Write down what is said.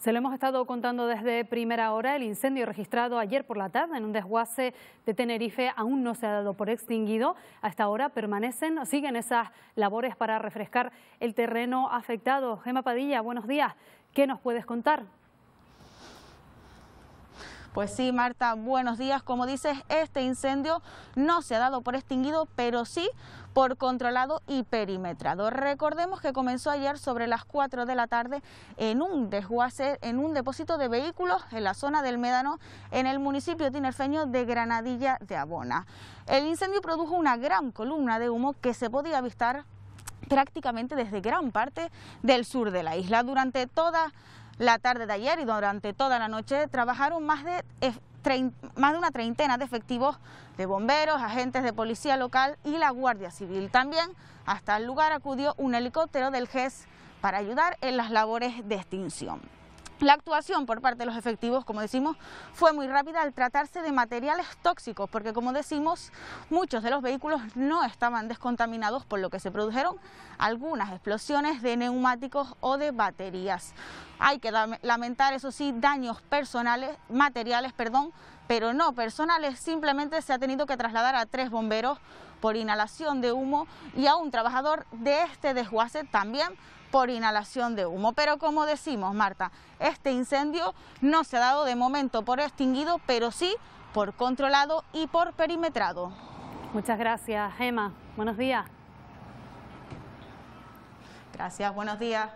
Se lo hemos estado contando desde primera hora. El incendio registrado ayer por la tarde en un desguace de Tenerife aún no se ha dado por extinguido. Hasta ahora permanecen, siguen esas labores para refrescar el terreno afectado. Gema Padilla, buenos días. ¿Qué nos puedes contar? Pues sí, Marta, buenos días. Como dices, este incendio no se ha dado por extinguido, pero sí por controlado y perimetrado. Recordemos que comenzó ayer sobre las 4 de la tarde en un desguace, en un depósito de vehículos en la zona del Médano, en el municipio tinerfeño de Granadilla de Abona. El incendio produjo una gran columna de humo que se podía avistar prácticamente desde gran parte del sur de la isla. Durante toda la tarde de ayer y durante toda la noche trabajaron más de, eh, más de una treintena de efectivos de bomberos, agentes de policía local y la Guardia Civil. También hasta el lugar acudió un helicóptero del GES para ayudar en las labores de extinción. La actuación por parte de los efectivos, como decimos, fue muy rápida al tratarse de materiales tóxicos, porque como decimos, muchos de los vehículos no estaban descontaminados, por lo que se produjeron algunas explosiones de neumáticos o de baterías. Hay que lamentar, eso sí, daños personales, materiales, perdón, pero no personales. Simplemente se ha tenido que trasladar a tres bomberos por inhalación de humo y a un trabajador de este desguace también por inhalación de humo. Pero como decimos, Marta, este incendio no se ha dado de momento por extinguido, pero sí por controlado y por perimetrado. Muchas gracias, Emma. Buenos días. Gracias, buenos días.